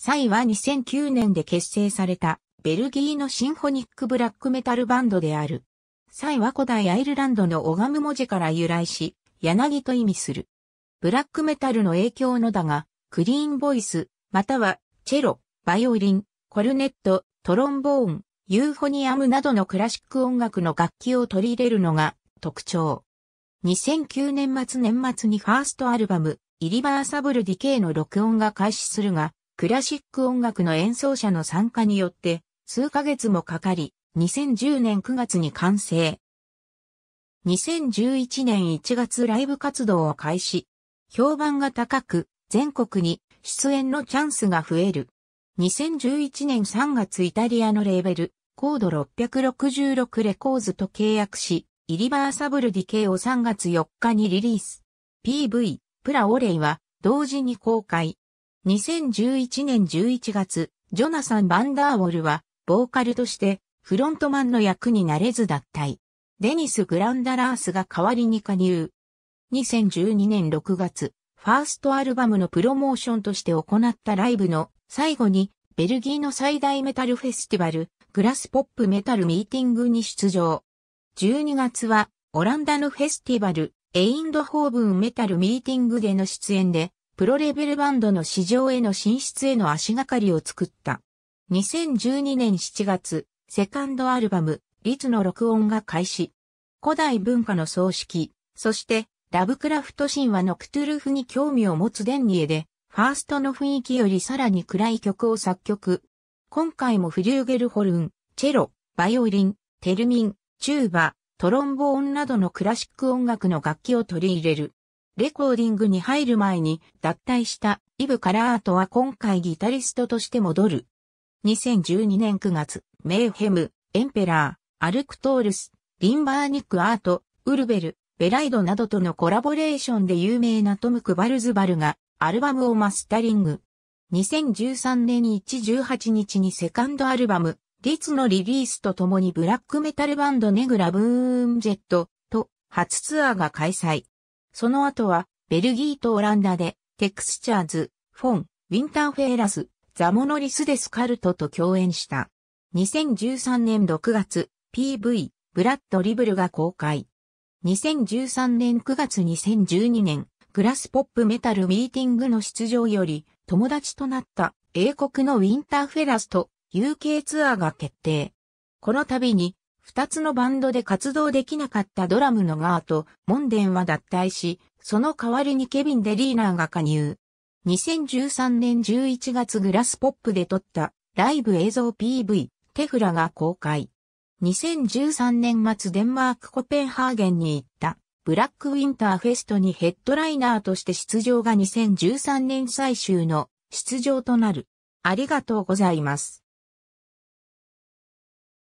サイは2009年で結成されたベルギーのシンフォニックブラックメタルバンドである。サイは古代アイルランドのオガム文字から由来し、柳と意味する。ブラックメタルの影響のだが、クリーンボイス、または、チェロ、バイオリン、コルネット、トロンボーン、ユーフォニアムなどのクラシック音楽の楽器を取り入れるのが特徴。2009年末年末にファーストアルバム、イリバーサブルディケイの録音が開始するが、クラシック音楽の演奏者の参加によって数ヶ月もかかり、2010年9月に完成。2011年1月ライブ活動を開始。評判が高く、全国に出演のチャンスが増える。2011年3月イタリアのレーベル、コード666レコーズと契約し、イリバーサブルディケイを3月4日にリリース。PV、プラオレイは同時に公開。2011年11月、ジョナサン・バンダーウォルは、ボーカルとして、フロントマンの役になれず脱退。デニス・グランダラースが代わりに加入。2012年6月、ファーストアルバムのプロモーションとして行ったライブの最後に、ベルギーの最大メタルフェスティバル、グラスポップメタルミーティングに出場。12月は、オランダのフェスティバル、エインドホーブンメタルミーティングでの出演で、プロレベルバンドの市場への進出への足がかりを作った。2012年7月、セカンドアルバム、リツの録音が開始。古代文化の葬式、そして、ラブクラフト神話のクトゥルフに興味を持つデンリエで、ファーストの雰囲気よりさらに暗い曲を作曲。今回もフリューゲルホルン、チェロ、バイオリン、テルミン、チューバ、トロンボーンなどのクラシック音楽の楽器を取り入れる。レコーディングに入る前に脱退したイブ・カラートは今回ギタリストとして戻る。2012年9月、メーヘム、エンペラー、アルクトールス、リンバーニック・アート、ウルベル、ベライドなどとのコラボレーションで有名なトム・クバルズバルがアルバムをマスタリング。2013年1 18日にセカンドアルバム、リツのリリースとともにブラックメタルバンドネグラブーンジェットと初ツアーが開催。その後は、ベルギーとオランダで、テクスチャーズ、フォン、ウィンターフェーラス、ザモノリス・デスカルトと共演した。2013年6月、PV、ブラッド・リブルが公開。2013年9月2012年、グラスポップメタルミーティングの出場より、友達となった英国のウィンターフェラスと UK ツアーが決定。この度に二つのバンドで活動できなかったドラムのガーとモンデンは脱退し、その代わりにケビン・デリーナーが加入。2013年11月グラスポップで撮ったライブ映像 PV テフラが公開。2013年末デンマークコペンハーゲンに行ったブラックウィンターフェストにヘッドライナーとして出場が2013年最終の出場となる。ありがとうございます。